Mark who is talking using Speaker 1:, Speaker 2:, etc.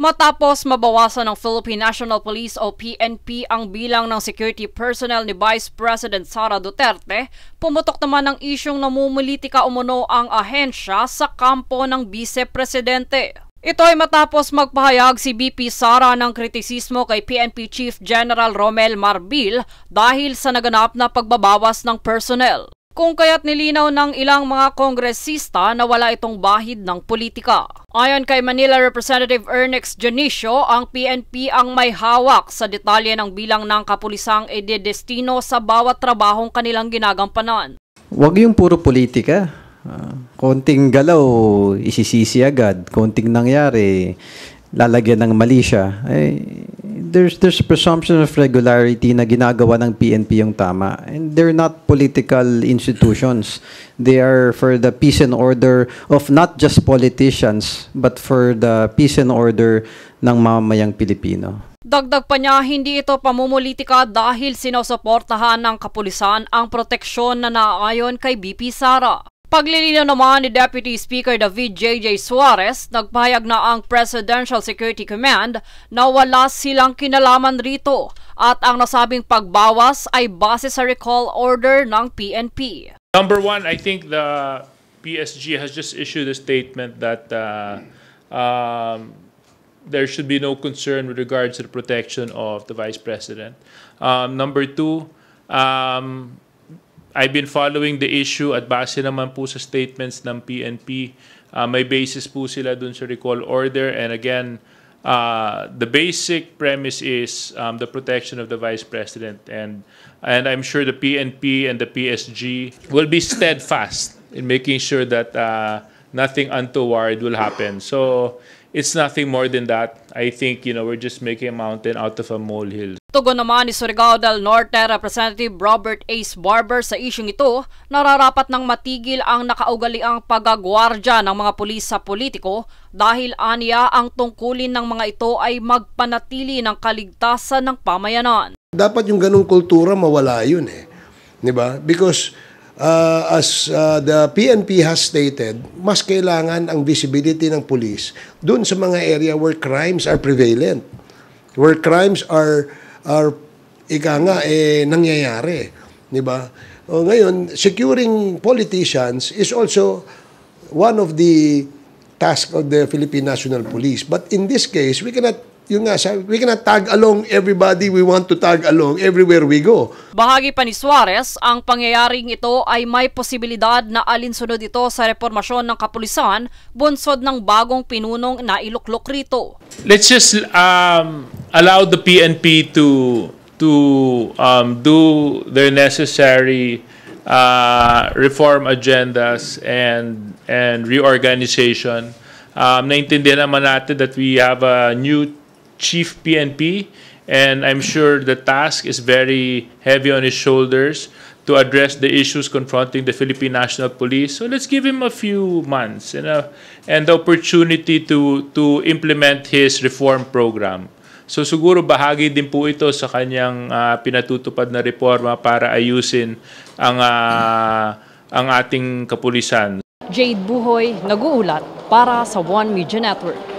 Speaker 1: Matapos mabawasan ng Philippine National Police o PNP ang bilang ng security personnel ni Vice President Sara Duterte, pumutok naman ang isyong namumulitika umuno ang ahensya sa kampo ng Vice Presidente. Ito ay matapos magpahayag si BP Sara ng kritisismo kay PNP Chief General Romel Marbil dahil sa naganap na pagbabawas ng personnel. Kung kaya't nilinaw ng ilang mga kongresista na wala itong bahid ng politika. Ayon kay Manila Representative Ernex Janicio, ang PNP ang may hawak sa detalye ng bilang ng kapulisang ide-destino sa bawat trabahong kanilang ginagampanan.
Speaker 2: Huwag yung puro politika. Uh, konting galaw, isisisi agad. Konting nangyari, lalagyan ng mali siya. Eh, there's there's a presumption of regularity na ginagawa ng PNP yung tama. And they're not political institutions. They are for the peace and order of not just politicians, but for the peace and order ng mamamayang Pilipino.
Speaker 1: Dagdag pa niya, hindi ito pamumulitika dahil sinusuportahan ng kapulisan ang proteksyon na naayon kay BP Sara paglilinaw naman ni Deputy Speaker David J.J. Suarez, nagpahayag na ang Presidential Security Command na wala silang kinalaman rito at ang nasabing pagbawas ay base sa recall order ng PNP.
Speaker 3: Number one, I think the PSG has just issued a statement that uh, um, there should be no concern with regards to the protection of the Vice President. Um, number two, um, I've been following the issue at base naman po sa statements ng PNP, uh, ah, may basis po sila dun sa recall order. And again, uh, the basic premise is um, the protection of the vice president. And, and I'm sure the PNP and the PSG will be steadfast in making sure that uh, nothing untoward will happen. So it's nothing more than that. I think, you know, we're just making a mountain out of a molehill.
Speaker 1: Tugon naman ni Surigao del Norte Representative Robert Ace Barber sa isyong ito, nararapat ng matigil ang nakaugaliang pagagwardya ng mga pulis sa politiko dahil aniya ang tungkulin ng mga ito ay magpanatili ng kaligtasan ng pamayanan.
Speaker 4: Dapat yung ganung kultura mawala yun eh. Di ba? Because uh, as uh, the PNP has stated, mas kailangan ang visibility ng pulis doon sa mga area where crimes are prevalent, where crimes are are ika nga eh nangyayari, 'di ba? O ngayon, securing politicians is also one of the task of the Philippine National Police. But in this case, we cannot yung nga, we cannot tag along everybody we want to tag along everywhere we go.
Speaker 1: Bahagi pa ni Suarez, ang pangyayaring ito ay may posibilidad na alinsunod ito sa reformasyon ng kapulisan bunsod ng bagong pinunong na iluklok rito.
Speaker 3: Let's just um, allowed the PNP to to um, do their necessary uh, reform agendas and and reorganization. Um, naintindihan naman natin that we have a new chief PNP and I'm sure the task is very heavy on his shoulders to address the issues confronting the Philippine National Police. So let's give him a few months and, a, uh, and the opportunity to, to implement his reform program. So siguro bahagi din po ito sa kanyang uh, pinatutupad na reforma para ayusin ang uh, ang ating kapulisan.
Speaker 1: Jade Buhoy, nag-uulat para sa One Media Network.